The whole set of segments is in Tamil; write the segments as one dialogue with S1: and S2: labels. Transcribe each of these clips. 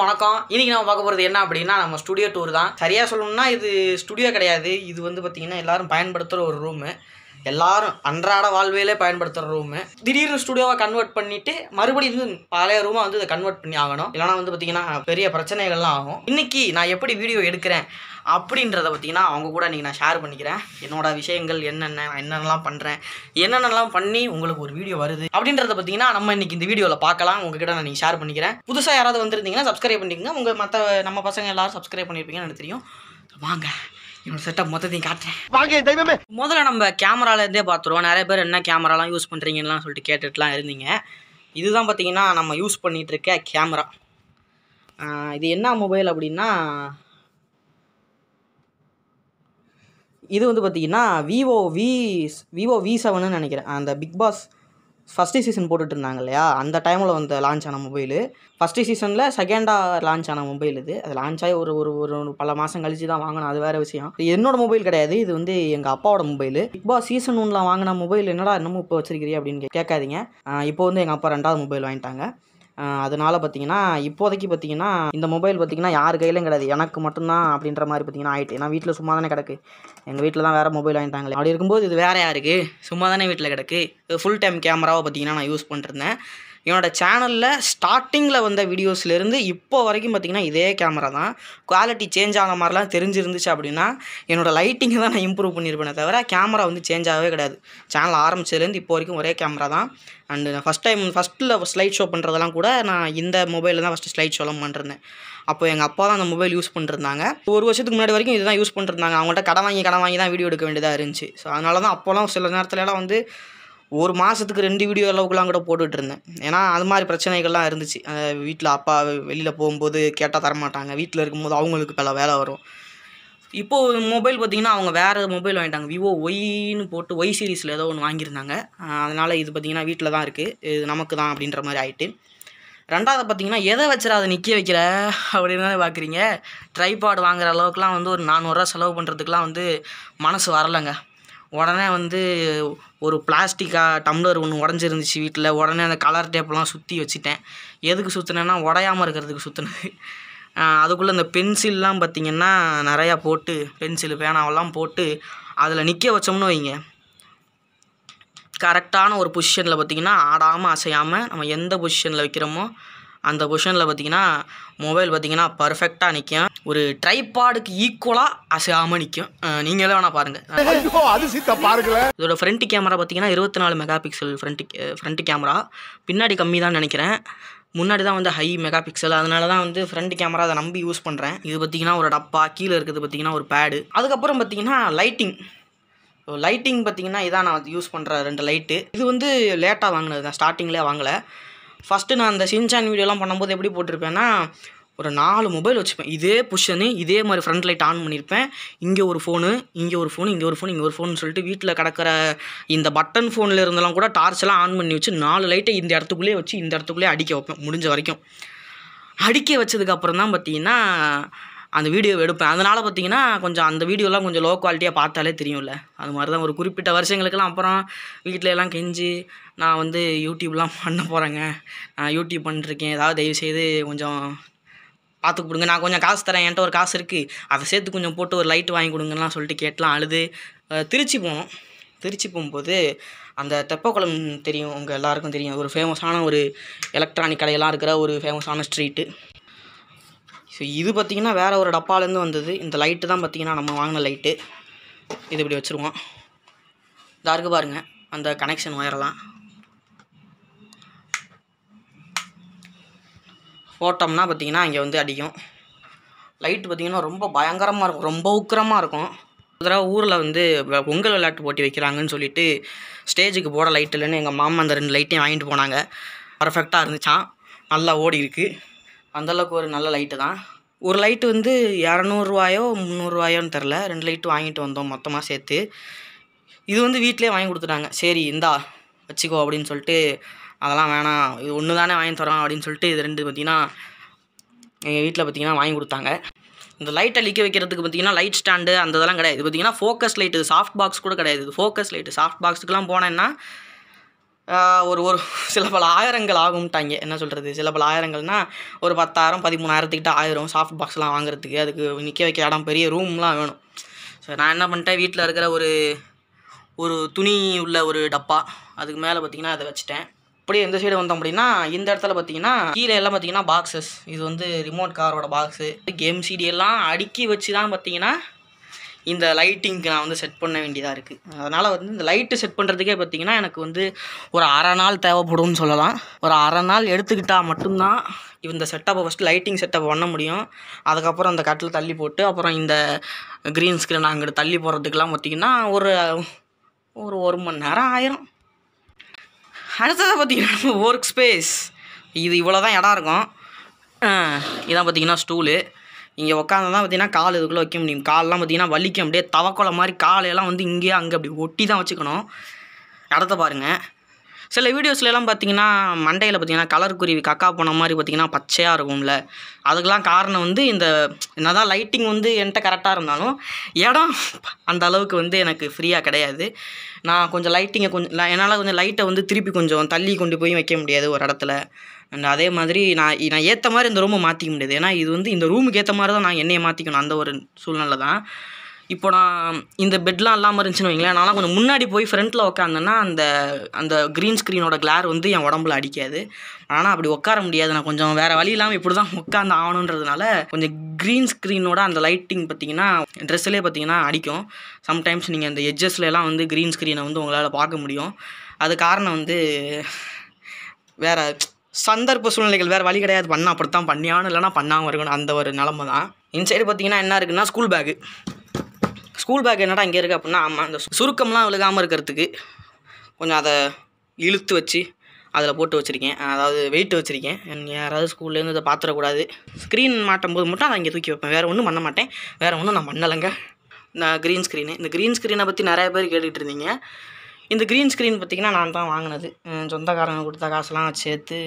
S1: எல்லாருக்கும் வணக்கம் இன்னைக்கு நம்ம பார்க்க போகிறது என்ன அப்படின்னா நம்ம ஸ்டுடியோ டூர் தான் சரியாக சொல்லணும்னா இது ஸ்டுடியோ கிடையாது இது வந்து பார்த்தீங்கன்னா எல்லாரும் பயன்படுத்துகிற ஒரு ரூமு எல்லாரும் அன்றாட வாழ்விலே பயன்படுத்துகிற ரூமு திடீர்னு ஸ்டுடியோவை கன்வெர்ட் பண்ணிவிட்டு மறுபடியும் வந்து பழைய ரூமாக வந்து இதை கன்வெர்ட் பண்ணி ஆகணும் இல்லைனா வந்து பார்த்தீங்கன்னா பெரிய பிரச்சனைகள்லாம் ஆகும் இன்னைக்கு நான் எப்படி வீடியோ எடுக்கிறேன் அப்படின்றத பார்த்திங்கன்னா அவங்க கூட நீங்கள் நான் ஷேர் பண்ணிக்கிறேன் என்னோட விஷயங்கள் என்னென்ன என்னென்னலாம் பண்ணுறேன் என்னென்னலாம் பண்ணி உங்களுக்கு ஒரு வீடியோ வருது அப்படின்றத பார்த்திங்கன்னா நம்ம இன்றைக்கி இந்த வீடியோவில் பார்க்கலாம் உங்ககிட்ட நான் நீங்கள் ஷேர் பண்ணிக்கிறேன் புதுசாக யாராவது வந்துருந்தீங்கன்னா சப்ஸ்கிரைப் பண்ணிக்கோங்க உங்கள் மற்ற நம்ம பசங்க எல்லோரும் சப்ஸ்கிரைப் பண்ணியிருப்பீங்கன்னு எனக்கு தெரியும் வாங்க என்னோட செட்டப் மொத்தத்தையும் காட்டுறேன் முதல்ல நம்ம கேமராலேருந்தே பார்த்துருவோம் நிறைய பேர் என்ன கேமராலாம் யூஸ் பண்ணுறீங்கலாம் சொல்லிட்டு கேட்டுட்டுலாம் இருந்தீங்க இதுதான் பார்த்தீங்கன்னா நம்ம யூஸ் பண்ணிகிட்ருக்க கேமரா இது என்ன மொபைல் அப்படின்னா இது வந்து பார்த்திங்கன்னா Vivo V Vivo V seven நினைக்கிறேன் அந்த பிக் பாஸ் ஃபஸ்ட்டு சீசன் போட்டுட்டு இருந்தாங்க இல்லையா அந்த டைமில் வந்து லான்ச் ஆன மொபைல் ஃபஸ்ட்டு சீசனில் செகண்டாக லான்ச் ஆன மொபைல் இது அது லான்ச் ஆகி ஒரு ஒரு ஒரு பல மாதம் கழிச்சு தான் வாங்கணும் அது வேறு விஷயம் என்னோட மொபைல் கிடையாது இது வந்து எங்கள் அப்பாவோட மொபைல் இப்போ சீசன் ஒன்றில் வாங்கின மொபைல் என்னடா என்னமோ இப்போ வச்சிருக்கிறீ அப்படின்னு கேட்காதீங்க இப்போ வந்து எங்கள் அப்பா ரெண்டாவது மொபைல் வாங்கிட்டாங்க அதனால் பார்த்தீங்கன்னா இப்போதைக்கு பார்த்தீங்கன்னா இந்த மொபைல் பார்த்தீங்கன்னா யார் கையிலும் கிடையாது எனக்கு மட்டும்தான் அப்படின்ற மாதிரி பார்த்தீங்கன்னா ஆகிட்டு ஏன்னா வீட்டில் சும்மா தானே கிடக்கு எங்கள் வீட்டில் தான் வேறு மொபைல் வாங்கிட்டாங்களே அப்படி இருக்கும்போது இது வேறு யாருக்கு சும்மா தானே வீட்டில் கிடக்கு ஃபுல் டைம் கேமராவை பார்த்தீங்கன்னா நான் யூஸ் பண்ணிருந்தேன் இவனோட சேனலில் ஸ்டார்டிங்கில் வந்த வீடியோஸ்லேருந்து இப்போ வரைக்கும் பார்த்திங்கன்னா இதே கேமரா தான் குவாலிட்டி சேஞ்ச் ஆன மாதிரிலாம் தெரிஞ்சிருந்துச்சு அப்படின்னா என்னோடய லைட்டிங்கை தான் நான் இம்ப்ரூவ் பண்ணியிருப்பேனே தவிர கேமரா வந்து சேஞ்ச் ஆகவே கிடையாது சேனல் ஆரம்பிச்சதுலேருந்து இப்போ வரைக்கும் ஒரே கேமரா தான் அண்டு நான் ஃபஸ்ட் டைம் ஃபஸ்ட்டில் ஸ்லைட் ஷோ பண்ணுறதெல்லாம் கூட நான் இந்த மொபைலில் தான் ஃபஸ்ட்டு ஸ்லைட் ஷோலாம் பண்ணுறேன் அப்போ எங்கள் அப்பா தான் அந்த மொபைல் யூஸ் பண்ணிருந்தாங்க ஒரு வருஷத்துக்கு முன்னாடி வரைக்கும் இதுதான் யூஸ் பண்ணிருந்தாங்க அவங்கள்ட்ட கடன் வாங்கி கடன் வாங்கி தான் வீடியோ எடுக்க வேண்டியதாக இருந்துச்சு ஸோ அதனால தான் அப்போலாம் சில நேரத்துலலாம் வந்து ஒரு மாதத்துக்கு ரெண்டு வீடியோ அளவுக்குலாம் கூட போட்டுட்ருந்தேன் ஏன்னா அது மாதிரி பிரச்சனைகள்லாம் இருந்துச்சு வீட்டில் அப்பா வெளியில் போகும்போது கேட்டால் தரமாட்டாங்க வீட்டில் இருக்கும்போது அவங்களுக்கு பல வேலை வரும் இப்போது மொபைல் பார்த்திங்கன்னா அவங்க வேறு மொபைல் வாங்கிட்டாங்க விவோ ஒய்னு போட்டு ஒய் சீரீஸில் ஏதோ ஒன்று வாங்கியிருந்தாங்க அதனால் இது பார்த்திங்கன்னா வீட்டில் தான் இருக்குது இது நமக்கு தான் அப்படின்ற மாதிரி ஆகிட்டு ரெண்டாவது பார்த்தீங்கன்னா எதை வச்சுற அதை நிற்க வைக்கிற அப்படின்னு தான் பார்க்குறீங்க ட்ரைபாட் வாங்குற அளவுக்குலாம் வந்து ஒரு நானூறுரூவா செலவு பண்ணுறதுக்குலாம் வந்து மனசு வரலைங்க உடனே வந்து ஒரு பிளாஸ்டிக்காக டம்ளர் ஒன்று உடஞ்சிருந்துச்சு வீட்டில் உடனே அந்த கலர் டேப்லாம் சுற்றி வச்சுட்டேன் எதுக்கு சுற்றினேன்னா உடையாமல் இருக்கிறதுக்கு சுற்றினது அதுக்குள்ளே அந்த பென்சில்லாம் பார்த்திங்கன்னா நிறையா போட்டு பென்சில் பேனாவெல்லாம் போட்டு அதில் நிற்க வச்சோம்னு வைங்க கரெக்டான ஒரு பொசிஷனில் பார்த்திங்கன்னா ஆடாமல் அசையாமல் நம்ம எந்த பொசிஷனில் வைக்கிறோமோ அந்த பொசிஷனில் பார்த்தீங்கன்னா மொபைல் பார்த்தீங்கன்னா பர்ஃபெக்டாக நிற்கும் ஒரு ட்ரைபாடுக்கு ஈக்குவலாக அசையாமல் நிற்கும் நீங்களே வேணால் பாருங்கள் அது இதோட ஃப்ரண்ட் கேமரா பார்த்தீங்கன்னா இருபத்தி நாலு megapixel front front camera பின்னாடி கம்மி தான் நினைக்கிறேன் முன்னாடி தான் வந்து ஹை மெகா பிக்சல் அதனால தான் வந்து ஃப்ரண்ட் கேமரா அதை நம்பி யூஸ் பண்ணுறேன் இது பார்த்திங்கன்னா ஒரு டப்பா கீழே இருக்கிறது பார்த்திங்கன்னா ஒரு பேடு அதுக்கப்புறம் பார்த்தீங்கன்னா லைட்டிங் லைட்டிங் பார்த்தீங்கன்னா இதான் நான் யூஸ் பண்ணுற ரெண்டு லைட்டு இது வந்து லேட்டாக வாங்கினது தான் ஸ்டார்டிங்லேயே வாங்கலை ஃபஸ்ட்டு நான் அந்த சின்சான் வீடியோலாம் பண்ணும்போது எப்படி போட்டிருப்பேன்னா ஒரு நாலு மொபைல் வச்சுப்பேன் இதே புஷனு இதே மாதிரி ஃப்ரண்ட் லைட் ஆன் பண்ணியிருப்பேன் இங்கே ஒரு ஃபோனு இங்கே ஒரு ஃபோன் இங்கே ஒரு ஃபோன் இங்கே ஒரு ஃபோன் சொல்லிட்டு வீட்டில் கிடக்கிற இந்த பட்டன் ஃபோனில் இருந்தெல்லாம் கூட டார்ச்செல்லாம் ஆன் பண்ணி வச்சு நாலு லைட்டை இந்த இடத்துக்குள்ளேயே வச்சு இந்த இடத்துக்குள்ளேயே அடிக்க வைப்பேன் முடிஞ்ச வரைக்கும் அடிக்க வச்சதுக்கப்புறம் தான் பார்த்தீங்கன்னா அந்த வீடியோ எடுப்பேன் அதனால் பார்த்தீங்கன்னா கொஞ்சம் அந்த வீடியோலாம் கொஞ்சம் லோ குவாலிட்டியாக பார்த்தாலே தெரியும்ல அது மாதிரி தான் ஒரு குறிப்பிட்ட வருஷங்களுக்கெல்லாம் அப்புறம் வீட்டில எல்லாம் கெஞ்சி நான் வந்து யூடியூப்லாம் பண்ண போகிறேங்க நான் யூடியூப் பண்ணிருக்கேன் ஏதாவது தயவுசெய்து கொஞ்சம் பார்த்து கொடுங்க நான் கொஞ்சம் காசு தரேன் என்கிட்ட ஒரு காசு இருக்குது அதை சேர்த்து கொஞ்சம் போட்டு ஒரு லைட் வாங்கி கொடுங்கலாம் சொல்லிட்டு கேட்டலாம் அழுது திருச்சி போனோம் திருச்சி போகும்போது அந்த தெப்பக்குளம் தெரியும் உங்கள் எல்லாருக்கும் தெரியும் ஒரு ஃபேமஸான ஒரு எலக்ட்ரானிக் கடையெல்லாம் இருக்கிற ஒரு ஃபேமஸான ஸ்ட்ரீட்டு ஸோ இது பார்த்திங்கன்னா வேறு ஒரு டப்பாலேருந்து வந்தது இந்த லைட்டு தான் பார்த்திங்கன்னா நம்ம வாங்கின லைட்டு இது இப்படி வச்சுருவோம் இதாக இருக்குது பாருங்கள் அந்த கனெக்ஷன் ஒயரெல்லாம் போட்டோம்னா பார்த்தீங்கன்னா இங்கே வந்து அடிக்கும் லைட் பார்த்திங்கன்னா ரொம்ப பயங்கரமாக இருக்கும் ரொம்ப உக்கிரமாக இருக்கும் தடவை ஊரில் வந்து பொங்கல் விளையாட்டு போட்டி வைக்கிறாங்கன்னு சொல்லிட்டு ஸ்டேஜுக்கு போட லைட் இல்லைன்னு எங்கள் மாமா அந்த ரெண்டு லைட்டையும் வாங்கிட்டு போனாங்க பர்ஃபெக்டாக இருந்துச்சான் நல்லா ஓடி இருக்குது அந்தளவுக்கு ஒரு நல்ல லைட்டு தான் ஒரு லைட்டு வந்து இரநூறுவாயோ முந்நூறுவாயோன்னு தெரில ரெண்டு லைட்டு வாங்கிட்டு வந்தோம் மொத்தமாக சேர்த்து இது வந்து வீட்டிலே வாங்கி கொடுத்துட்டாங்க சரி இந்தா வச்சுக்கோ அப்படின்னு சொல்லிட்டு அதெல்லாம் வேணாம் இது ஒன்று தானே வாங்கி தரோம் அப்படின்னு சொல்லிட்டு இது ரெண்டு பார்த்திங்கன்னா எங்கள் வீட்டில் பார்த்திங்கன்னா வாங்கி கொடுத்தாங்க இந்த லைட்டை லிக்க வைக்கிறதுக்கு பார்த்திங்கன்னா லைட் ஸ்டாண்டு அந்த இதெல்லாம் கிடையாது பார்த்திங்கன்னா ஃபோக்கஸ் லைட்டு சாஃப்ட் பாக்ஸ் கூட கிடையாது இது ஃபோக்கஸ் லைட்டு சாஃப்ட் பாக்ஸுக்கெலாம் போனேன்னா ஒரு ஒரு சில பல ஆயிரங்கள் ஆகும்ட்டாங்க என்ன சொல்கிறது சில பல ஆயிரங்கள்னால் ஒரு பத்தாயிரம் பதிமூணாயிரத்துக்கிட்ட ஆயிரம் சாஃப்ட் பாக்ஸ்லாம் வாங்குறதுக்கு அதுக்கு நிற்க வைக்க இடம் பெரிய ரூம்லாம் வேணும் ஸோ நான் என்ன பண்ணிட்டேன் வீட்டில் இருக்கிற ஒரு ஒரு துணி உள்ள ஒரு டப்பா அதுக்கு மேலே பார்த்திங்கன்னா அதை வச்சுட்டேன் அப்படியே இந்த சைடு வந்தோம் அப்படின்னா இந்த இடத்துல பார்த்தீங்கன்னா கீழே எல்லாம் பார்த்தீங்கன்னா பாக்ஸஸ் இது வந்து ரிமோட் காரோட பாக்ஸு கேம் சிடி எல்லாம் அடுக்கி வச்சு தான் பார்த்தீங்கன்னா இந்த லைட்டிங்க்கு நான் வந்து செட் பண்ண வேண்டியதாக இருக்குது அதனால் வந்து இந்த லைட்டு செட் பண்ணுறதுக்கே பார்த்திங்கன்னா எனக்கு வந்து ஒரு அரை நாள் தேவைப்படும்னு சொல்லலாம் ஒரு அரை நாள் எடுத்துக்கிட்டால் மட்டும்தான் இந்த செட்டப்பை ஃபஸ்ட்டு லைட்டிங் செட்டப் பண்ண முடியும் அதுக்கப்புறம் அந்த கட்டில் தள்ளி போட்டு அப்புறம் இந்த க்ரீன் ஸ்க்ரீன் அங்கிட்டு தள்ளி போகிறதுக்கெலாம் பார்த்திங்கன்னா ஒரு ஒரு ஒரு மணி நேரம் ஆயிரும் அடுத்ததை பார்த்தீங்கன்னா ஒர்க் ஸ்பேஸ் இது இவ்வளோ தான் இடம் இருக்கும் இதான் பார்த்தீங்கன்னா ஸ்டூலு இங்கே உட்காந்து தான் பார்த்தீங்கன்னா கால் இதுக்குள்ளே வைக்க முடியும் காலெலாம் பார்த்திங்கன்னா வலிக்கும் அப்படியே தவக்கொலை மாதிரி காலையெல்லாம் வந்து இங்கேயே அங்கே அப்படி ஒட்டி தான் வச்சுக்கணும் இடத்த பாருங்கள் சில வீடியோஸ்லாம் பார்த்தீங்கன்னா மண்டையில் பார்த்தீங்கன்னா கலர் குருவி கக்கா போன மாதிரி பார்த்தீங்கன்னா பச்சையாக இருக்கும்ல அதுக்கெலாம் காரணம் வந்து இந்த என்ன தான் லைட்டிங் வந்து என்கிட்ட கரெக்டாக இருந்தாலும் இடம் அந்த அளவுக்கு வந்து எனக்கு ஃப்ரீயாக கிடையாது நான் கொஞ்சம் லைட்டிங்கை கொஞ்சம் என்னால் கொஞ்சம் லைட்டை வந்து திருப்பி கொஞ்சம் தள்ளி கொண்டு போய் வைக்க முடியாது ஒரு இடத்துல அண்ட் அதே மாதிரி நான் நான் ஏற்ற மாதிரி இந்த ரூமை மாற்றிக்க முடியாது ஏன்னா இது வந்து இந்த ரூமுக்கு ஏற்ற மாதிரி தான் நான் என்னையை மாற்றிக்கணும் அந்த ஒரு சூழ்நிலை தான் இப்போ நான் இந்த பெட்லாம் இல்லாமல் இருந்துச்சுன்னு வைங்களேன் நான்லாம் கொஞ்சம் முன்னாடி போய் ஃப்ரண்ட்டில் உட்காந்தேன்னா அந்த அந்த க்ரீன் ஸ்க்ரீனோட கிளார் வந்து என் உடம்புல அடிக்காது ஆனால் அப்படி உட்கார முடியாது நான் கொஞ்சம் வேறு வழி இல்லாமல் இப்படி தான் உட்காந்து ஆகணுன்றதுனால கொஞ்சம் க்ரீன் ஸ்க்ரீனோட அந்த லைட்டிங் பார்த்தீங்கன்னா ட்ரெஸ்ஸிலே பார்த்தீங்கன்னா அடிக்கும் சம்டைம்ஸ் நீங்கள் அந்த எஜ்ஜஸ்லாம் வந்து க்ரீன் ஸ்க்ரீனை வந்து உங்களால் பார்க்க முடியும் அது காரணம் வந்து வேறு சந்தர்ப்ப சூழ்நிலைகள் வேறு வழி கிடையாது பண்ணால் அப்படித்தான் பண்ணியானு இல்லைனா பண்ணாமல் இருக்கணும் அந்த ஒரு நிலமை தான் இன்சைடு பார்த்தீங்கன்னா என்ன இருக்குன்னா ஸ்கூல் பேக்கு ஸ்கூல் பேக் என்னடா இங்கே இருக்குது அப்படின்னா ஆமாம் அந்த சுருக்கம்லாம் விழுகாமல் இருக்கிறதுக்கு கொஞ்சம் அதை இழுத்து வச்சு அதில் போட்டு வச்சுருக்கேன் அதாவது வெயிட் வச்சுருக்கேன் யாராவது ஸ்கூல்லேருந்து இதை பார்த்துடக்கூடாது ஸ்க்ரீன் மாட்டும் போது மட்டும் அதை இங்கே தூக்கி வைப்பேன் வேறு ஒன்றும் பண்ண மாட்டேன் வேறு ஒன்றும் நான் பண்ணலைங்க இந்த க்ரீன் ஸ்க்ரீனு இந்த க்ரீன் ஸ்க்ரீனை பற்றி நிறைய பேர் கேட்டுகிட்டு இருந்தீங்க இந்த க்ரீன் ஸ்க்ரீன் பார்த்திங்கன்னா நான் தான் வாங்கினது சொந்தக்காரங்க கொடுத்த காசுலாம் சேர்த்து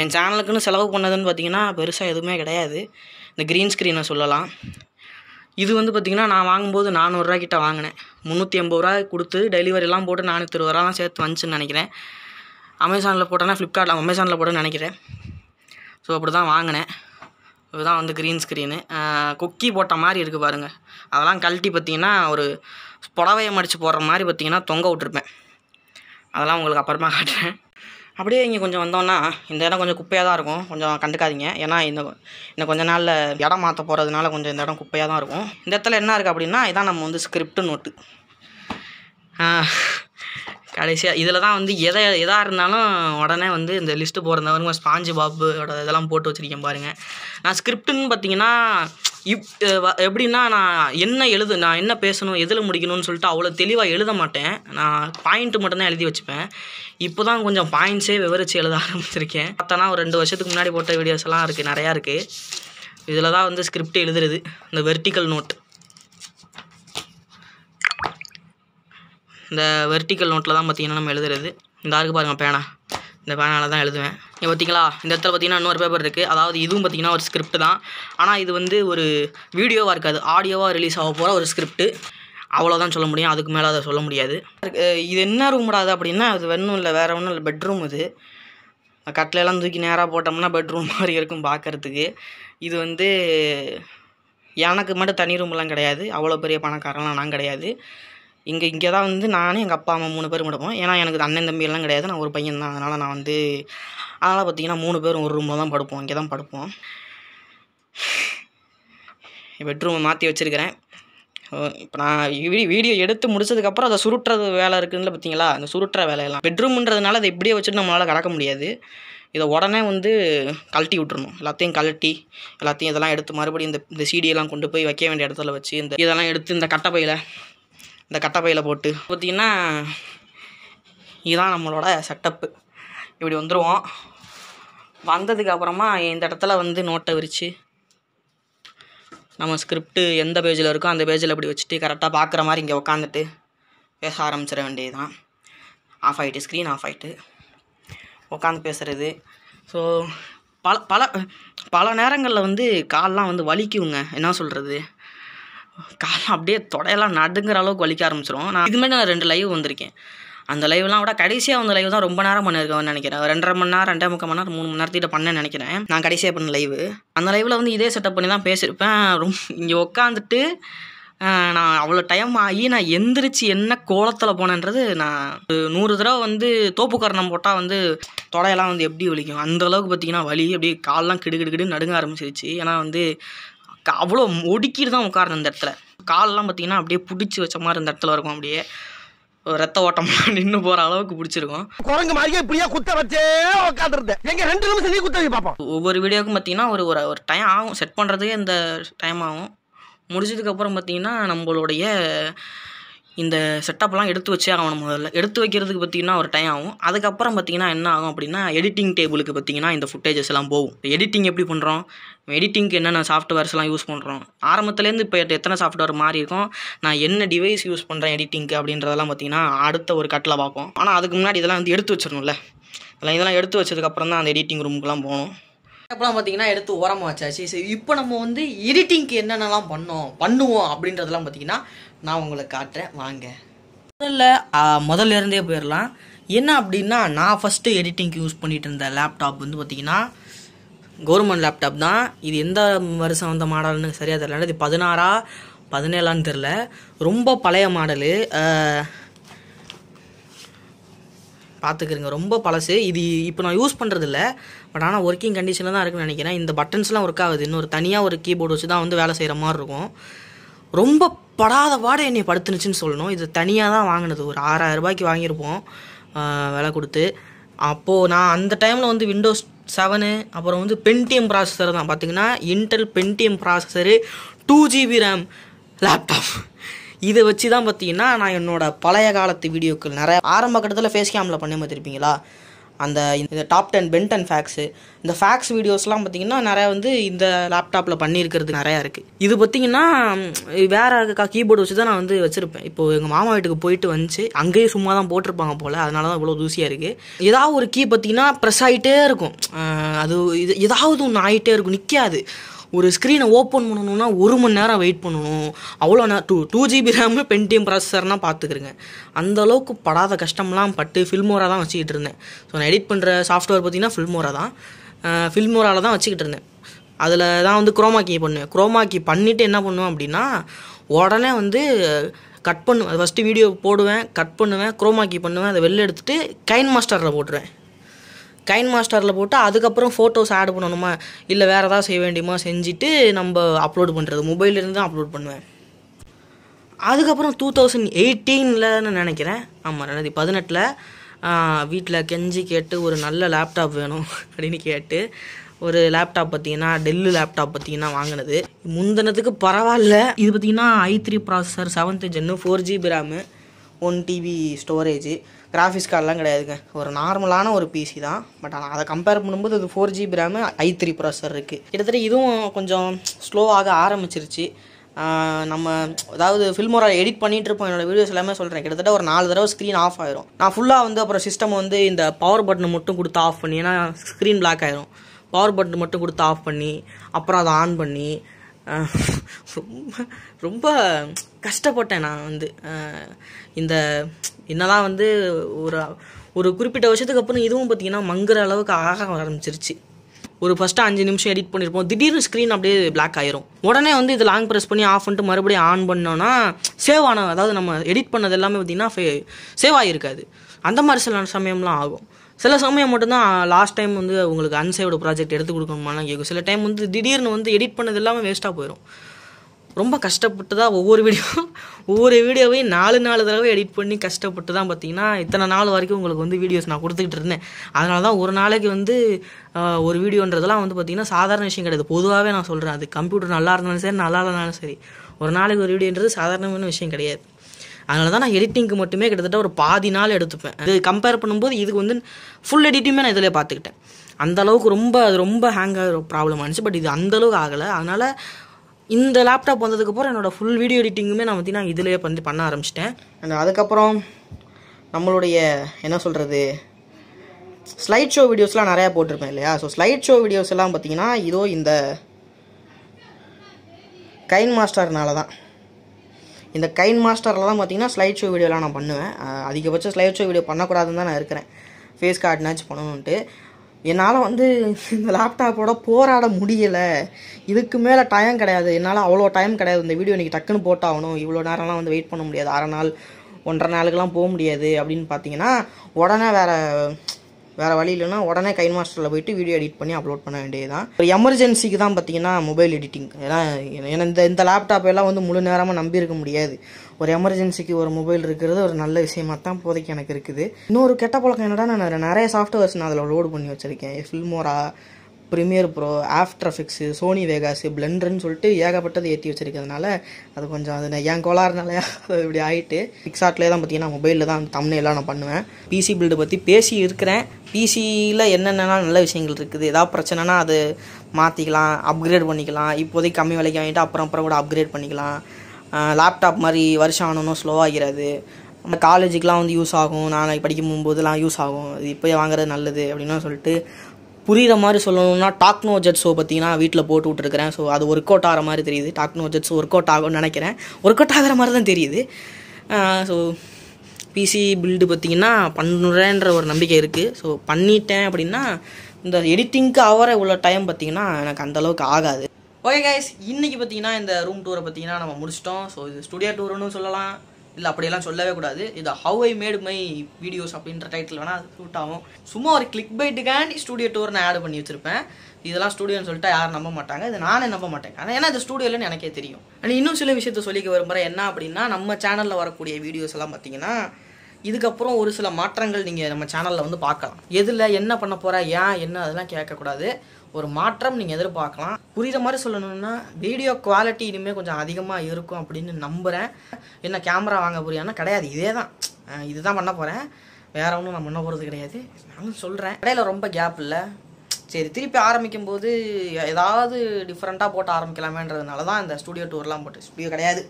S1: என் சேனலுக்குன்னு செலவு பண்ணதுன்னு பார்த்திங்கன்னா பெருசாக எதுவுமே கிடையாது இந்த க்ரீன் ஸ்க்ரீனை சொல்லலாம் இது வந்து பார்த்திங்கன்னா நான் வாங்கும்போது நானூறுரூவா கிட்டே வாங்கினேன் முந்நூற்றி எண்பது ரூபா கொடுத்து டெலிவரிலாம் போட்டு நானூற்றி இருபது ரூபா சேர்த்து வந்துச்சுன்னு நினைக்கிறேன் அமேசானில் போட்டேன்னா ஃப்ளிப்கார்ட்டில் அமேசானில் போட்டேன்னு நினைக்கிறேன் ஸோ அப்படி தான் வாங்கினேன் இதுதான் வந்து க்ரீன் ஸ்க்ரீனு கொக்கி போட்ட மாதிரி இருக்குது பாருங்கள் அதெல்லாம் கழட்டி பார்த்திங்கன்னா ஒரு புடவையை மடித்து போடுற மாதிரி பார்த்திங்கன்னா தொங்க விட்ருப்பேன் அதெல்லாம் உங்களுக்கு அப்புறமா காட்டுறேன் அப்படியே இங்கே கொஞ்சம் வந்தோன்னா இந்த இடம் கொஞ்சம் குப்பையாக தான் இருக்கும் கொஞ்சம் கண்டுக்காதீங்க ஏன்னா இந்த இன்னும் கொஞ்ச நாளில் இடம் மாற்ற போகிறதுனால கொஞ்சம் இந்த இடம் குப்பையாக தான் இருக்கும் இந்த இடத்துல என்ன இருக்குது அப்படின்னா இதான் நம்ம வந்து ஸ்கிரிப்ட் நோட்டு கடைசியாக இதில் தான் வந்து எதை எதாக இருந்தாலும் உடனே வந்து இந்த லிஸ்ட்டு போகிறதவங்க ஸ்பாஞ்சு பாபுவோட இதெல்லாம் போட்டு வச்சுருக்கேன் பாருங்கள் நான் ஸ்கிரிப்டுன்னு பார்த்தீங்கன்னா இப் எப்படின்னா நான் என்ன எழுது நான் என்ன பேசணும் எதில் முடிக்கணும்னு சொல்லிட்டு அவ்வளோ தெளிவாக எழுத மாட்டேன் நான் பாயிண்ட்டு மட்டும்தான் எழுதி வச்சுப்பேன் இப்போ தான் கொஞ்சம் பாயிண்ட்ஸே விவரித்து எழுத ஆரம்பிச்சிருக்கேன் பார்த்தோன்னா ஒரு ரெண்டு வருஷத்துக்கு முன்னாடி போட்ட வீடியோஸ் எல்லாம் இருக்குது நிறையா இருக்குது இதில் தான் வந்து ஸ்கிரிப்ட் எழுதுறது இந்த வெர்டிக்கல் நோட் இந்த வெர்டிக்கல் நோட்டில் தான் பார்த்திங்கன்னா நம்ம எழுதுறது இந்த இருக்குது பாருங்கள் பேனா இந்த பேனால் தான் எழுதுவேன் இங்கே பார்த்தீங்களா இந்த இடத்துல பார்த்தீங்கன்னா இன்னொரு பேப்பர் இருக்குது அதாவது இதுவும் பார்த்திங்கன்னா ஒரு ஸ்கிரிப்ட் தான் ஆனால் இது வந்து ஒரு வீடியோவாக இருக்காது ஆடியோவாக ரிலீஸ் ஆக போகிற ஒரு ஸ்கிரிப்ட்டு அவ்வளோதான் சொல்ல முடியும் அதுக்கு மேலே அதை சொல்ல முடியாது இது என்ன ரூம்டா அது அப்படின்னா அது வேணும் இல்லை வேறு ஒன்றும் இல்லை பெட்ரூம் இது கட்டிலெல்லாம் தூக்கி நேராக போட்டோம்னா பெட்ரூம் மாதிரி இருக்கும் பார்க்குறதுக்கு இது வந்து எனக்கு மட்டும் தனி ரூம்லாம் கிடையாது அவ்வளோ பெரிய பணக்காரலாம் நான் கிடையாது இங்கே இங்கே தான் வந்து நானும் எங்கள் அப்பா அம்மா மூணு பேரும் கிடப்போம் ஏன்னா எனக்கு அண்ணன் தம்பி எல்லாம் கிடையாது நான் ஒரு பையன் தான் அதனால் நான் வந்து அதனால் பார்த்திங்கன்னா மூணு பேரும் ஒரு ரூமில் தான் படுப்போம் இங்கே தான் படுப்போம் பெட்ரூமை மாற்றி வச்சுருக்கிறேன் இப்போ நான் வீடியோ வீடியோ எடுத்து முடிச்சதுக்கப்புறம் அதை சுருட்டுறது வேலை இருக்குதுன்னு பார்த்தீங்களா அந்த சுருட்டுற வேலையெல்லாம் பெட்ரூம்ன்றதுனால அதை இப்படியே வச்சுட்டு நம்மளால் கடக்க முடியாது இதை உடனே வந்து கழட்டி விட்டுருணும் எல்லாத்தையும் கழட்டி எல்லாத்தையும் இதெல்லாம் எடுத்து மறுபடியும் இந்த இந்த சீடியெல்லாம் கொண்டு போய் வைக்க வேண்டிய இடத்துல வச்சு இந்த இதெல்லாம் எடுத்து இந்த கட்டப்பையில் இந்த கட்டப்பையில் போட்டு பார்த்திங்கன்னா இதுதான் நம்மளோட செட்டப்பு இப்படி வந்துடுவோம் வந்ததுக்கு அப்புறமா இந்த இடத்துல வந்து நோட்டை விரித்து நம்ம ஸ்கிரிப்டு எந்த பேஜில் இருக்கோ அந்த பேஜில் இப்படி வச்சுட்டு கரெக்டாக பார்க்குற மாதிரி இங்கே உக்காந்துட்டு பேச ஆரம்பிச்சிட வேண்டியது தான் ஆஃப் ஆகிட்டு ஸ்க்ரீன் ஆஃப் ஆகிட்டு உட்காந்து பேசுகிறது ஸோ பல பல பல நேரங்களில் வந்து கால்லாம் வந்து வலிக்குங்க என்ன சொல்கிறது காலம் அப்படியே தொடையெல்லாம் நடுங்கிற அளவுக்கு வலிக்க ஆரம்பிச்சிடும் நான் இதுமாதிரி நான் ரெண்டு லைவ் வந்திருக்கேன் அந்த லைவ்லாம் விட கடைசியாக அந்த லைவ் தான் ரொம்ப நேரம் பண்ணியிருக்கேன் நினைக்கிறேன் ரெண்டரை மணி நேரம் ரெண்டே முக்கால் மணி நேரம் மூணு மணி நேரத்திட்ட பண்ணேன் நினைக்கிறேன் நான் கடைசியாக பண்ண லைவ் அந்த லைவில் வந்து இதே செட்டப் பண்ணி தான் பேசியிருப்பேன் ரொம்ப இங்கே உட்காந்துட்டு நான் அவ்வளோ டைம் ஆகி நான் எந்திரிச்சு என்ன கோலத்தில் போனேன்றது நான் நூறு தடவை வந்து தோப்புக்கரணம் போட்டால் வந்து தொடையெல்லாம் வந்து எப்படி வலிக்கும் அந்தளவுக்கு பார்த்தீங்கன்னா வலி அப்படியே கால்லாம் கிடுகிடுகிடு நடுங்க ஆரம்பிச்சிருச்சு ஏன்னா வந்து அவ்வளோ ஒடுக்கிட்டு தான் உட்காருது அந்த இடத்துல காலெலாம் பார்த்தீங்கன்னா அப்படியே பிடிச்சி வச்ச மாதிரி இந்த இடத்துல இருக்கும் அப்படியே ரத்த ஓட்டம் நின்று போகிற அளவுக்கு பிடிச்சிருக்கும் குரங்கு மாதிரியே இப்படியே குத்த வச்சே உட்காந்துருந்தேன் எங்கே ரெண்டு நிமிஷம் நீ குத்த பார்ப்போம் ஒவ்வொரு வீடியோக்கும் பார்த்தீங்கன்னா ஒரு ஒரு டைம் ஆகும் செட் பண்ணுறதுக்கே இந்த டைம் ஆகும் முடிச்சதுக்கப்புறம் பார்த்தீங்கன்னா நம்மளுடைய இந்த செட்டப்லாம் எடுத்து வச்சே ஆகணும் முதல்ல எடுத்து வைக்கிறதுக்கு பார்த்திங்கன்னா ஒரு டைம் ஆகும் அதுக்கப்புறம் பார்த்திங்கன்னா என்ன ஆகும் அப்படின்னா எடிட்டிங் டேபிளுக்கு பார்த்திங்கன்னா இந்த ஃபுட்டேஜஸ் எல்லாம் போகும் எடிட்டிங் எப்படி பண்ணுறோம் எடிட்டிங்க்கு என்னென்ன சாஃப்ட்வேர்ஸ்லாம் யூஸ் பண்ணுறோம் ஆரம்பத்துலேருந்து இப்போ எத்தனை சாஃப்ட்வேர் மாறி இருக்கும் நான் என்ன டிவைஸ் யூஸ் பண்ணுறேன் எடிட்டிங்க்கு அப்படின்றதெல்லாம் பார்த்திங்கன்னா அடுத்த ஒரு கட்டில் பார்ப்போம் ஆனால் அதுக்கு முன்னாடி இதெல்லாம் வந்து எடுத்து வச்சிடணும்ல இதெல்லாம் இதெல்லாம் எடுத்து வச்சதுக்கப்புறம் தான் அந்த எடிட்டிங் ரூமுக்குலாம் போகணும் அப்புறம் பார்த்தீங்கன்னா எடுத்து ஓரமாக வச்சாச்சு சரி இப்போ நம்ம வந்து எடிட்டிங்க்கு என்னென்னலாம் பண்ணோம் பண்ணுவோம் அப்படின்றதெல்லாம் பார்த்தீங்கன்னா நான் உங்களை காட்டுறேன் வாங்க முதல்ல முதல்ல இருந்தே போயிடலாம் என்ன அப்படின்னா நான் ஃபஸ்ட்டு எடிட்டிங்க்கு யூஸ் பண்ணிகிட்டு இருந்த லேப்டாப் வந்து பார்த்தீங்கன்னா கவர்மெண்ட் லேப்டாப் தான் இது எந்த வருஷம் வந்த மாடல்னு சரியாக தெரியல இது பதினாறா பதினேழான்னு தெரில ரொம்ப பழைய மாடலு பார்த்துக்கிறங்க ரொம்ப பழசு இது இப்போ நான் யூஸ் பண்ணுறதில்ல பட் ஆனால் ஒர்க்கிங் கண்டிஷனில் தான் இருக்குன்னு நினைக்கிறேன் இந்த பட்டன்ஸ்லாம் ஒர்க் ஆகுது இன்னொரு தனியாக ஒரு கீபோர்டு வச்சு தான் வந்து வேலை செய்கிற மாதிரி இருக்கும் ரொம்ப படாத பாட என்னை படுத்துனுச்சுன்னு சொல்லணும் இது தனியாக தான் வாங்கினது ஒரு ஆறாயிரம் ரூபாய்க்கு வாங்கியிருப்போம் விலை கொடுத்து அப்போது நான் அந்த டைமில் வந்து விண்டோஸ் செவனு அப்புறம் வந்து பென்டிஎம் ப்ராசஸர் தான் பார்த்திங்கன்னா Intel Pentium processor two GB RAM laptop இதை வச்சு தான் பார்த்தீங்கன்னா நான் என்னோடய பழைய காலத்து வீடியோக்கள் நிறைய ஆரம்ப கட்டத்தில் ஃபேஸ் கேமில் பண்ணி இருப்பீங்களா அந்த இந்த டாப் டென் டென் ஃபேக்ஸு இந்த ஃபேக்ஸ் வீடியோஸ்லாம் பார்த்தீங்கன்னா நிறையா வந்து இந்த லேப்டாப்பில் பண்ணியிருக்கிறது நிறையா இருக்குது இது பார்த்தீங்கன்னா வேறு கீபோர்டு வச்சு தான் நான் வந்து வச்சுருப்பேன் இப்போது எங்கள் மாமா வீட்டுக்கு போயிட்டு வந்துச்சு அங்கேயே சும்மா தான் போட்டிருப்பாங்க போல் அதனால தான் இவ்வளோ தூசியாக இருக்குது ஏதாவது ஒரு கீ பார்த்தீங்கன்னா ப்ரெஸ் ஆகிட்டே இருக்கும் அது இது ஏதாவது ஒன்று ஆகிட்டே இருக்கும் நிற்காது ஒரு ஸ்க்ரீனை ஓப்பன் பண்ணணும்னா ஒரு மணி நேரம் வெயிட் பண்ணணும் அவ்வளோ நேரம் two two GB RAM Pentium ப்ராசஸர்னால் பார்த்துக்கிறேங்க அந்தளவுக்கு படாத கஷ்டம்லாம் பட்டு ஃபில்மோரா தான் வச்சுக்கிட்டு இருந்தேன் ஸோ நான் எடிட் பண்ணுற சாஃப்ட்வேர் பார்த்திங்கன்னா ஃபில்மோரா தான் ஃபில்மோராவில் தான் வச்சுக்கிட்டு இருந்தேன் அதில் தான் வந்து குரோமாக்கி பண்ணுவேன் குரோமாக்கி பண்ணிவிட்டு என்ன பண்ணுவேன் அப்படின்னா உடனே வந்து கட் பண்ணுவேன் ஃபஸ்ட்டு வீடியோ போடுவேன் கட் பண்ணுவேன் குரோமாக்கி பண்ணுவேன் அதை வெளில எடுத்துகிட்டு கைன் மாஸ்டரில் போட்டுருவேன் கைன் மாஸ்டரில் போட்டு அதுக்கப்புறம் ஃபோட்டோஸ் ஆட் பண்ணணுமா இல்லை வேறு ஏதாவது செய்ய வேண்டியமா செஞ்சுட்டு நம்ம அப்லோட் பண்ணுறது மொபைல்லேருந்து தான் அப்லோட் பண்ணுவேன் அதுக்கப்புறம் டூ தௌசண்ட் எயிட்டீனில்னு நினைக்கிறேன் ஆமாம் ரெண்டாயிரத்தி பதினெட்டில் வீட்டில் கெஞ்சி கேட்டு ஒரு நல்ல லேப்டாப் வேணும் அப்படின்னு கேட்டு ஒரு லேப்டாப் பார்த்தீங்கன்னா டெல்லு லேப்டாப் பார்த்தீங்கன்னா வாங்கினது முந்தினதுக்கு பரவாயில்ல இது பார்த்தீங்கன்னா I three processor seventh gen four GB RAM one TB storage graphics கார்டெலாம் கிடையாதுங்க ஒரு நார்மலான ஒரு பிசி தான் பட் ஆனால் அதை கம்பேர் பண்ணும்போது அது four GB RAM I three processor இருக்குது கிட்டத்தட்ட இதுவும் கொஞ்சம் ஸ்லோவாக ஆரம்பிச்சிருச்சு நம்ம அதாவது ஃபில்மோரா எடிட் பண்ணிட்டு இருப்போம் என்னோட வீடியோஸ் எல்லாமே சொல்கிறேன் கிட்டத்தட்ட ஒரு நாலு தடவை ஸ்க்ரீன் ஆஃப் ஆயிரும் நான் ஃபுல்லாக வந்து அப்புறம் சிஸ்டம் வந்து இந்த பவர் பட்டனை மட்டும் கொடுத்து ஆஃப் பண்ணி ஏன்னா ஸ்க்ரீன் பிளாக் ஆயிரும் பவர் பட்டன் மட்டும் கொடுத்து ஆஃப் பண்ணி அப்புறம் அதை ஆன் பண்ணி ரொம்ப ரொம்ப கஷ்டப்பட்டேன் நான் வந்து இந்த என்னதான் வந்து ஒரு ஒரு குறிப்பிட்ட வருஷத்துக்கு அப்புறம் இதுவும் பார்த்தீங்கன்னா மங்குற அளவுக்கு ஆக ஆரம்பிச்சிருச்சு ஒரு ஃபஸ்ட்டு அஞ்சு நிமிஷம் எடிட் பண்ணியிருப்போம் திடீர்னு ஸ்க்ரீன் அப்படியே பிளாக் ஆயிரும் உடனே வந்து இது லாங் ப்ரெஸ் பண்ணி ஆஃப் பண்ணிட்டு மறுபடியும் ஆன் பண்ணோன்னா சேவ் ஆன அதாவது நம்ம எடிட் பண்ணது எல்லாமே பார்த்திங்கன்னா சேவ் ஆகியிருக்காது அந்த மாதிரி சில சமயம்லாம் ஆகும் சில சமயம் மட்டும்தான் லாஸ்ட் டைம் வந்து உங்களுக்கு அன்சேவ்டு ப்ராஜெக்ட் எடுத்து கொடுக்கணுமாலாம் கேட்கும் சில டைம் வந்து திடீர்னு வந்து எடிட் பண்ணது எல்லாமே வேஸ்ட்டாக போயிடும் ரொம்ப கஷ்டப்பட்டு தான் ஒவ்வொரு வீடியோ ஒவ்வொரு வீடியோவையும் நாலு நாலு தடவை எடிட் பண்ணி கஷ்டப்பட்டு தான் பார்த்தீங்கன்னா இத்தனை நாள் வரைக்கும் உங்களுக்கு வந்து வீடியோஸ் நான் கொடுத்துக்கிட்டு இருந்தேன் அதனால தான் ஒரு நாளைக்கு வந்து ஒரு வீடியோன்றதெல்லாம் வந்து பார்த்திங்கன்னா சாதாரண விஷயம் கிடையாது பொதுவாகவே நான் சொல்கிறேன் அது கம்ப்யூட்டர் நல்லா இருந்தாலும் சரி நல்லா இருந்தாலும் சரி ஒரு நாளைக்கு ஒரு வீடியோன்றது சாதாரணமான விஷயம் கிடையாது அதனால தான் நான் எடிட்டிங்க்கு மட்டுமே கிட்டத்தட்ட ஒரு பாதி நாள் எடுத்துப்பேன் இது கம்பேர் பண்ணும்போது இதுக்கு வந்து ஃபுல் எடிட்டுமே நான் இதில் பார்த்துக்கிட்டேன் அந்தளவுக்கு ரொம்ப அது ரொம்ப ஹேங் ஆகிற ப்ராப்ளம் ஆனிச்சு பட் இது அந்தளவுக்கு ஆகலை அதனால் இந்த லேப்டாப் வந்ததுக்கப்புறம் என்னோடய ஃபுல் வீடியோ எடிட்டிங்குமே நான் பார்த்தீங்கன்னா இதிலே வந்து பண்ண ஆரம்பிச்சிட்டேன் அண்ட் அதுக்கப்புறம் நம்மளுடைய என்ன சொல்கிறது ஸ்லைட் ஷோ வீடியோஸ்லாம் நிறையா போட்டிருப்பேன் இல்லையா ஸோ ஸ்லைட் ஷோ வீடியோஸ் எல்லாம் பார்த்தீங்கன்னா இதோ இந்த கைன் மாஸ்டர்னால தான் இந்த கைன் மாஸ்டரில் தான் பார்த்தீங்கன்னா ஸ்லைட் ஷோ வீடியோலாம் நான் பண்ணுவேன் அதிகபட்சம் ஸ்லைட் ஷோ வீடியோ பண்ணக்கூடாதுன்னு தான் நான் இருக்கிறேன் ஃபேஸ் கார்டுனாச்சும் பண்ணணுன்ட்டு என்னால் வந்து இந்த லேப்டாப்போட போராட முடியலை இதுக்கு மேலே டைம் கிடையாது என்னால் அவ்வளோ டைம் கிடையாது இந்த வீடியோ இன்றைக்கி டக்குன்னு போட்டாகணும் இவ்வளோ நேரம்லாம் வந்து வெயிட் பண்ண முடியாது அரை நாள் ஒன்றரை நாளுக்கெல்லாம் போக முடியாது அப்படின்னு பார்த்தீங்கன்னா உடனே வேறு வேறு வழி இல்லைன்னா உடனே கைன் மாஸ்டரில் போயிட்டு வீடியோ எடிட் பண்ணி அப்லோட் பண்ண வேண்டியது தான் ஒரு எமர்ஜென்சிக்கு தான் பார்த்தீங்கன்னா மொபைல் எடிட்டிங் ஏன்னா ஏன்னா இந்த இந்த லேப்டாப் எல்லாம் வந்து முழு நேரமாக நம்பியிருக்க முடியாது ஒரு எமர்ஜென்சிக்கு ஒரு மொபைல் இருக்கிறது ஒரு நல்ல விஷயமா தான் இப்போதைக்கு எனக்கு இருக்குது இன்னொரு கெட்ட பழக்கம் என்னடா நான் நிறைய சாஃப்ட்வேர்ஸ் நான் அதில் லோடு பண்ணி வச்சுருக்கேன் Filmora Premiere Pro After Effects Sony Vegas பிளெண்டர்னு சொல்லிட்டு ஏகப்பட்டது ஏற்றி வச்சிருக்கிறதுனால அது கொஞ்சம் அது என் கோளாறுனால அது இப்படி ஆகிட்டு பிக்ஸாட்லேயே தான் பார்த்தீங்கன்னா மொபைலில் தான் எல்லாம் நான் பண்ணுவேன் பிசி பில்டு பற்றி பேசி இருக்கிறேன் பிசியில் என்னென்னலாம் நல்ல விஷயங்கள் இருக்குது ஏதாவது பிரச்சனைனா அது மாற்றிக்கலாம் அப்கிரேட் பண்ணிக்கலாம் இப்போதைக்கு கம்மி விலைக்கு வாங்கிட்டு அப்புறம் அப்புறம் கூட அப்கிரேட் பண்ணிக்கலாம் லேப்டாப் மாதிரி வருஷம் ஆனணும் ஸ்லோவாகிறது நம்ம காலேஜுக்கெலாம் வந்து யூஸ் ஆகும் நான் படிக்கும் போதெல்லாம் யூஸ் ஆகும் இது இப்போயே வாங்குறது நல்லது அப்படின்னு சொல்லிட்டு புரிகிற மாதிரி சொல்லணும்னா டாக்னோ ஜெட் ஷோ பார்த்தீங்கன்னா வீட்டில் போட்டு விட்டுருக்கிறேன் ஸோ அது ஒர்க் அவுட் ஆகிற மாதிரி தெரியுது டாக்னோ ஜெட் ஷோ ஒர்க் அவுட் ஆகும்னு நினைக்கிறேன் ஒர்க் அவுட் ஆகிற மாதிரி தான் தெரியுது ஸோ பிசி பில்டு பார்த்திங்கன்னா பண்ணுறேன்ற ஒரு நம்பிக்கை இருக்குது ஸோ பண்ணிட்டேன் அப்படின்னா இந்த எடிட்டிங்க்கு அவரை உள்ள டைம் பார்த்திங்கன்னா எனக்கு அந்தளவுக்கு ஆகாது ஓகே கைஸ் இன்றைக்கி பார்த்திங்கன்னா இந்த ரூம் டூரை பார்த்திங்கன்னா நம்ம முடிச்சிட்டோம் ஸோ இது ஸ்டுடியோ டூருன்னு சொல்லலாம் இல்லை அப்படியெல்லாம் சொல்லவே கூடாது இது how I made my videos அப்படின்ற டைட்டில் வேணால் அது ஷூட் ஆகும் சும்மா ஒரு கிளிக் பைட்டுக்காண்டி ஸ்டூடியோ டூர் நான் ஆட் பண்ணி வச்சிருப்பேன் இதெல்லாம் ஸ்டூடியோன்னு சொல்லிட்டு யாரும் நம்ப மாட்டாங்க இது நானே நம்ப மாட்டேன் ஆனால் ஏன்னா இது ஸ்டூடியோலன்னு எனக்கே தெரியும் ஆனால் இன்னும் சில விஷயத்த சொல்லிக்க விரும்புகிறேன் என்ன அப்படின்னா நம்ம சேனலில் வரக்கூடிய வீடியோஸ் எல்லாம் பார்த்தீங்கன்னா இதுக்கப்புறம் ஒரு சில மாற்றங்கள் நீங்கள் நம்ம சேனலில் வந்து பார்க்கலாம் எதில் என்ன பண்ண போகிற ஏன் என்ன அதெல்லாம் கேட்கக்கூடாது ஒரு மாற்றம் நீங்கள் எதிர்பார்க்கலாம் புரிகிற மாதிரி சொல்லணும்னா வீடியோ குவாலிட்டி இனிமேல் கொஞ்சம் அதிகமாக இருக்கும் அப்படின்னு நம்புகிறேன் என்ன கேமரா வாங்க புரியானா கிடையாது இதே தான் இதுதான் பண்ண போகிறேன் வேற ஒன்றும் நான் பண்ண போகிறது கிடையாது நானும் சொல்கிறேன் கடையில் ரொம்ப கேப் இல்லை சரி திருப்பி ஆரம்பிக்கும் போது ஏதாவது டிஃப்ரெண்ட்டாக போட்டு ஆரம்பிக்கலாமேன்றதுனால தான் இந்த ஸ்டூடியோ டூர்லாம் போட்டு ஸ்டூடியோ கிடையாது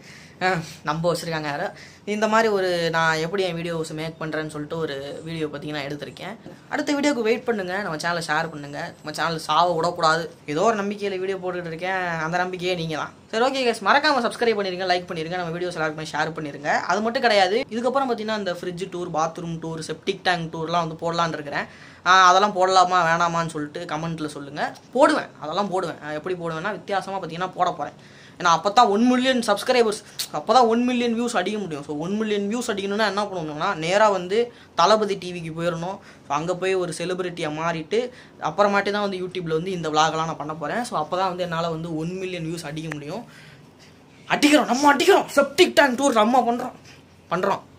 S1: நம்ப வச்சுருக்காங்க யாரை இந்த மாதிரி ஒரு நான் எப்படி என் வீடியோஸ் மேக் பண்ணுறேன்னு சொல்லிட்டு ஒரு வீடியோ பார்த்தீங்கன்னா எடுத்திருக்கேன் அடுத்த வீடியோக்கு வெயிட் பண்ணுங்கள் நம்ம சேனலை ஷேர் பண்ணுங்கள் நம்ம சேனல் சாவ விடக்கூடாது ஏதோ ஒரு நம்பிக்கையில் வீடியோ போட்டுகிட்டு இருக்கேன் அந்த நம்பிக்கையே நீங்கள் தான் சரி ஓகே கேஸ் மறக்காமல் சப்ஸ்கிரைப் பண்ணிருங்க லைக் பண்ணிருங்க நம்ம வீடியோஸ் எல்லாருக்குமே ஷேர் பண்ணிருங்க அது மட்டும் கிடையாது இதுக்கப்புறம் பார்த்தீங்கன்னா இந்த fridge tour bathroom tour septic tank டூர்லாம் வந்து போடலான்னு இருக்கிறேன் அதெல்லாம் போடலாமா வேணாமான்னு சொல்லிட்டு கமெண்ட்டில் சொல்லுங்கள் போடுவேன் அதெல்லாம் போடுவேன் எப்படி போடுவேன்னா வித்தியாசமாக பார்த்தீங்கன்னா போட போறேன் ஏன்னா அப்போ தான் ஒன் மில்லியன் சப்ஸ்கிரைபர்ஸ் அப்போ தான் ஒன் மில்லியன் வியூஸ் அடிக்க முடியும் ஸோ ஒன் மில்லியன் வியூஸ் அடிக்கணும்னா என்ன பண்ணணும்னா நேராக வந்து தளபதி டிவிக்கு போயிடணும் ஸோ அங்கே போய் ஒரு செலிபிரிட்டியாக மாறிட்டு அப்புறமாட்டி தான் வந்து யூடியூப்பில் வந்து இந்த விளாகெலாம் நான் பண்ண போகிறேன் ஸோ அப்போ தான் வந்து என்னால் வந்து ஒன் மில்லியன் வியூஸ் அடிக்க முடியும் அடிக்கிறோம் நம்ம அடிக்கிறோம் செப்டிக் டேங்க் டூர் நம்ம பண்ணுறோம் பண்ணுறோம்